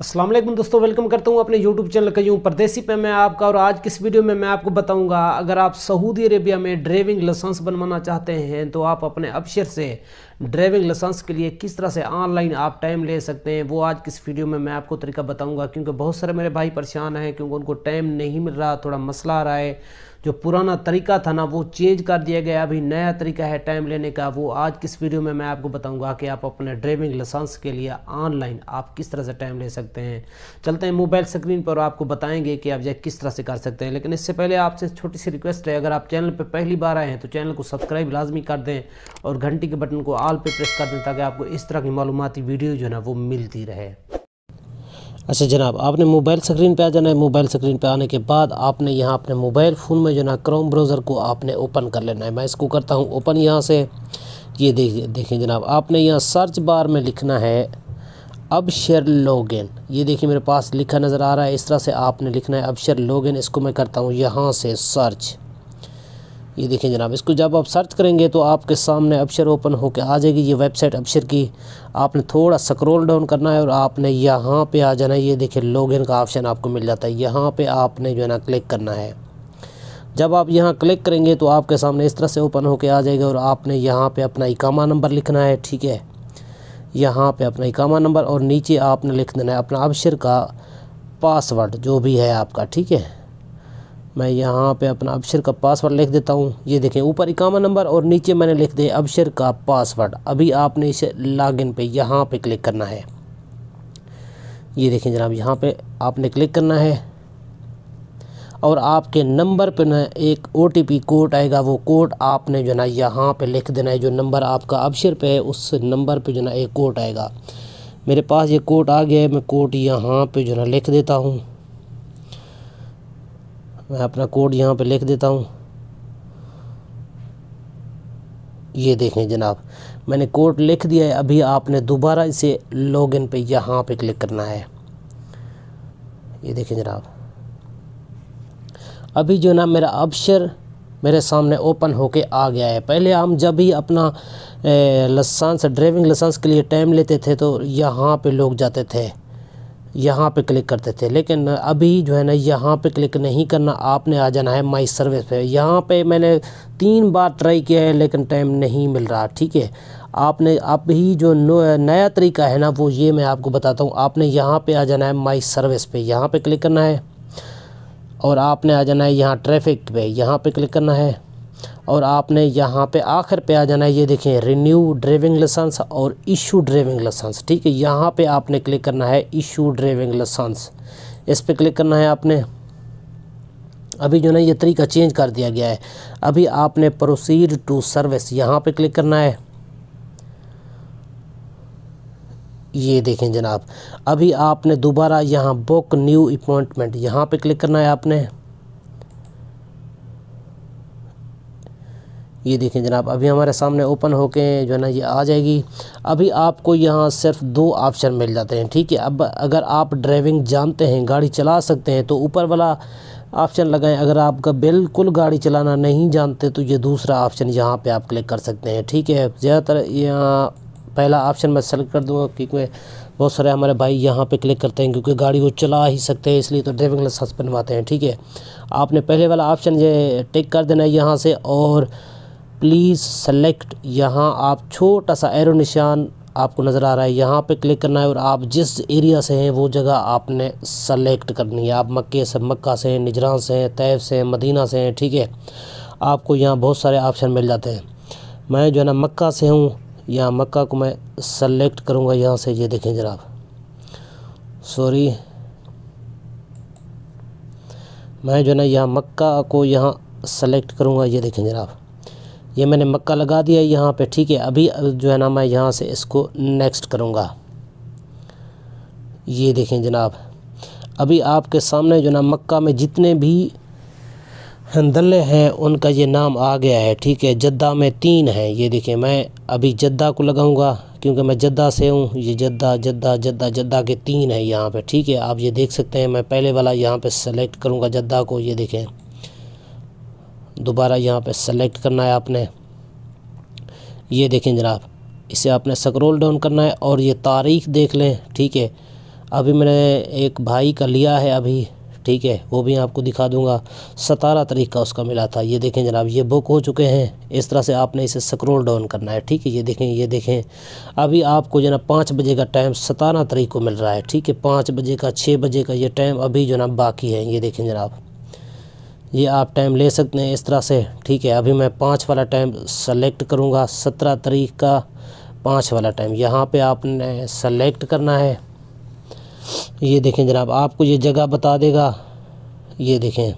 अस्सलाम वालेकुम दोस्तों वेलकम करता हूँ अपने यूट्यूब चैनल का यूँ परदेसी पे मैं आपका और आज किस वीडियो में मैं आपको बताऊंगा अगर आप सऊदी अरेबिया में ड्राइविंग लाइसेंस बनवाना चाहते हैं तो आप अपने अफसर से ड्राइविंग लाइसेंस के लिए किस तरह से ऑनलाइन आप टाइम ले सकते हैं वो आज किस वीडियो में मैं आपको तरीका बताऊंगा क्योंकि बहुत सारे मेरे भाई परेशान हैं क्योंकि उनको टाइम नहीं मिल रहा थोड़ा मसला आ रहा है जो पुराना तरीका था ना वो चेंज कर दिया गया अभी नया तरीका है टाइम लेने का वो आज किस वीडियो में मैं आपको बताऊंगा कि आप अपने ड्राइविंग लाइसेंस के लिए ऑनलाइन आप किस तरह से टाइम ले सकते हैं चलते हैं मोबाइल स्क्रीन पर आपको बताएंगे कि आप यह किस तरह से कर सकते हैं लेकिन इससे पहले आपसे छोटी सी रिक्वेस्ट है अगर आप चैनल पर पहली बार आए हैं तो चैनल को सब्सक्राइब लाजमी कर दें और घंटी के बटन को आल पे प्रेस कर दें ताकि आपको इस तरह की मालूमती वीडियो जो है ना वो मिलती रहे अच्छा जनाब आपने मोबाइल स्क्रीन पे आ जाना है मोबाइल स्क्रीन पे आने के बाद आपने यहाँ अपने मोबाइल फ़ोन में जो ना क्रोम ब्राउज़र को आपने ओपन कर लेना है मैं इसको करता हूँ ओपन यहाँ से ये देख देखें जनाब आपने यहाँ सर्च बार में लिखना है अब शेयर लॉगिन ये देखिए मेरे पास लिखा नज़र आ रहा है इस तरह से आपने लिखना है अब शेयर लॉगिन इसको मैं करता हूँ यहाँ से सर्च ये देखें जनाब इसको जब आप सर्च करेंगे तो आपके सामने अपशर ओपन होकर आ जाएगी ये वेबसाइट अपशर की आपने थोड़ा स्क्रॉल डाउन करना है और आपने यहाँ पे आ जाना है ये लॉग लॉगिन का ऑप्शन आपको मिल जाता है यहाँ पे आपने जो है ना क्लिक करना है जब आप यहाँ क्लिक करेंगे तो आपके सामने इस तरह से ओपन होकर आ जाएगा और आपने यहाँ पर अपना इकामा नंबर लिखना है ठीक है यहाँ पर अपना इकामा नंबर और नीचे आपने लिख देना है अपना अपशर का पासवर्ड जो भी है आपका ठीक है मैं यहाँ पे अपना अबशर का पासवर्ड लिख देता हूँ ये देखें ऊपर इकामा नंबर और नीचे मैंने लिख दिया अबशर का पासवर्ड अभी आपने इसे लॉगिन पे यहाँ पे क्लिक करना है ये देखें जनाब यहाँ पे आपने क्लिक करना है और आपके नंबर पर ना एक ओ कोड आएगा वो कोड आपने जो ना यहाँ पर लिख देना है जो नंबर आपका अबशर पर है उस नंबर पर जो ना एक कोड आएगा मेरे पास ये कोड आ गया है मैं कोड यहाँ पर जो ना लिख देता हूँ मैं अपना कोड यहाँ पे लिख देता हूँ ये देखें जनाब मैंने कोड लिख दिया है अभी आपने दोबारा इसे लॉगिन पे यहाँ पे क्लिक करना है ये देखें जनाब अभी जो ना मेरा अपशर मेरे सामने ओपन होके आ गया है पहले हम जब भी अपना लसांस ड्राइविंग लाइसेंस के लिए टाइम लेते थे तो यहाँ पे लोग जाते थे यहाँ पे क्लिक करते थे लेकिन अभी जो है ना यहाँ पे क्लिक नहीं करना आपने आ जाना है माई सर्विस पे यहाँ पे मैंने तीन बार ट्राई किया है लेकिन टाइम नहीं मिल रहा ठीक है आपने अभी जो नया तरीका है ना वो ये मैं आपको बताता हूँ आपने यहाँ पे आ जाना है माई सर्विस पे यहाँ पे क्लिक करना है और आपने आ जाना है यहाँ ट्रैफिक पे यहाँ पे क्लिक करना है और आपने यहाँ पे आखिर पे आ जाना है ये देखें रिन्यू ड्राइविंग लाइसेंस और इशू ड्राइविंग लाइसेंस ठीक है यहाँ पे आपने क्लिक करना है इशू ड्राइविंग लाइसेंस इस पर क्लिक करना है आपने अभी जो ना ये तरीका चेंज कर दिया गया है अभी आपने प्रोसीड टू सर्विस यहाँ पे क्लिक करना है ये देखें जनाब अभी आपने दोबारा यहाँ बुक न्यू अपॉइंटमेंट यहाँ पे क्लिक करना है आपने ये देखें जनाब अभी हमारे सामने ओपन हो के जो है ना ये आ जाएगी अभी आपको यहाँ सिर्फ दो ऑप्शन मिल जाते हैं ठीक है अब अगर आप ड्राइविंग जानते हैं गाड़ी चला सकते हैं तो ऊपर वाला ऑप्शन लगाएं अगर आपका बिल्कुल गाड़ी चलाना नहीं जानते तो ये दूसरा ऑप्शन यहाँ पे आप क्लिक कर सकते हैं ठीक है ज़्यादातर यहाँ पहला ऑप्शन मैं सेलेक्ट कर दूँगा क्योंकि बहुत सारे हमारे भाई यहाँ पे क्लिक करते हैं क्योंकि गाड़ी वो चला ही सकते हैं इसलिए तो ड्राइविंग लाइसेंस बनवाते हैं ठीक है आपने पहले वाला ऑप्शन ये टिक कर देना है यहाँ से और प्लीज़ सेलेक्ट यहाँ आप छोटा सा एरो निशान आपको नज़र आ रहा है यहाँ पे क्लिक करना है और आप जिस एरिया से हैं वो जगह आपने सेलेक्ट करनी है आप मक्के से मक्का से हैं निजरान से हैं तैफ से हैं मदीना से हैं ठीक है आपको यहाँ बहुत सारे ऑप्शन मिल जाते हैं मैं जो है ना मक्का से हूँ यहाँ मक्का को मैं सेलेक्ट करूँगा यहाँ से ये देखें जनाब सॉरी मैं जो है ना यहाँ मक्का को यहाँ सेलेक्ट करूँगा ये देखें जनाब ये मैंने मक्का लगा दिया यहाँ पे ठीक है अभी जो है ना मैं यहाँ से इसको नेक्स्ट करूँगा ये देखें जनाब अभी आपके सामने जो ना मक्का में जितने भी दल्ले हैं उनका ये नाम आ गया है ठीक है जद्दा में तीन हैं ये देखें मैं अभी जद्दा को लगाऊंगा क्योंकि मैं जद्दा से हूँ ये जद्दा जद्दा जद्दा जद्दा के तीन हैं यहाँ पे ठीक है आप ये देख सकते हैं मैं पहले वाला यहाँ पे सेलेक्ट करूँगा जद्दा को ये देखें दोबारा यहाँ पे सेलेक्ट करना है आपने ये देखें जनाब इसे आपने स्क्रॉल डाउन करना है और ये तारीख देख लें ठीक है अभी मैंने एक भाई का लिया है अभी ठीक है वो भी आपको दिखा दूंगा सतारह तारीख का उसका मिला था ये देखें जनाब ये बुक हो चुके हैं इस तरह से आपने इसे स्क्रोल डाउन करना है ठीक है ये देखें ये देखें अभी आपको जो ना पाँच बजे का टाइम सतारह तारीख को मिल रहा है ठीक है पाँच बजे का छः बजे का ये टाइम अभी जो ना बाकी है ये देखें जनाब ये आप टाइम ले सकते हैं इस तरह से ठीक है अभी मैं पाँच वाला टाइम सेलेक्ट करूँगा सत्रह तारीख का पाँच वाला टाइम यहाँ पे आपने सेलेक्ट करना है ये देखें जनाब आपको ये जगह बता देगा ये देखें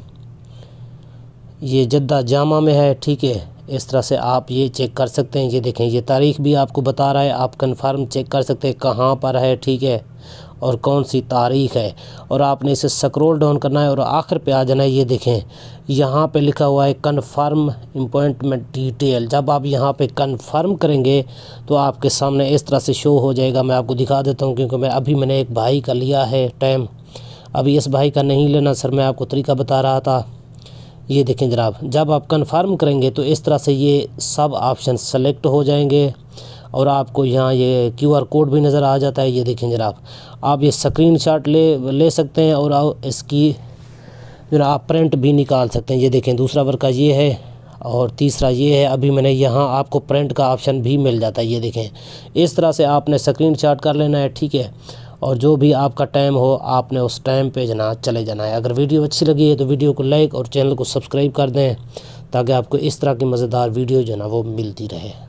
ये जद्दा जामा में है ठीक है इस तरह से आप ये चेक कर सकते हैं ये देखें ये तारीख भी आपको बता रहा है आप कंफर्म चेक कर सकते हैं कहाँ पर है ठीक है और कौन सी तारीख है और आपने इसे स्क्रोल डाउन करना है और आखिर पे आ जाना है ये देखें यहाँ पे लिखा हुआ है कन्फर्म अपॉइंटमेंट डिटेल जब आप यहाँ पे कन्फर्म करेंगे तो आपके सामने इस तरह से शो हो जाएगा मैं आपको दिखा देता हूँ क्योंकि मैं अभी मैंने एक भाई का लिया है टाइम अभी इस भाई का नहीं लेना सर मैं आपको तरीका बता रहा था ये देखें जनाब जब आप कन्फर्म करेंगे तो इस तरह से ये सब ऑप्शन सेलेक्ट हो जाएंगे और आपको यहाँ ये क्यूआर कोड भी नज़र आ जाता है ये देखें जरा आप आप ये स्क्रीनशॉट ले ले सकते हैं और इसकी जो आप प्रिंट भी निकाल सकते हैं ये देखें दूसरा वर्का ये है और तीसरा ये है अभी मैंने यहाँ आपको प्रिंट का ऑप्शन भी मिल जाता है ये देखें इस तरह से आपने स्क्रीन शॉट कर लेना है ठीक है और जो भी आपका टाइम हो आपने उस टाइम पे जना चले जाना है अगर वीडियो अच्छी लगी है तो वीडियो को लाइक और चैनल को सब्सक्राइब कर दें ताकि आपको इस तरह की मज़ेदार वीडियो जो है ना वो मिलती रहे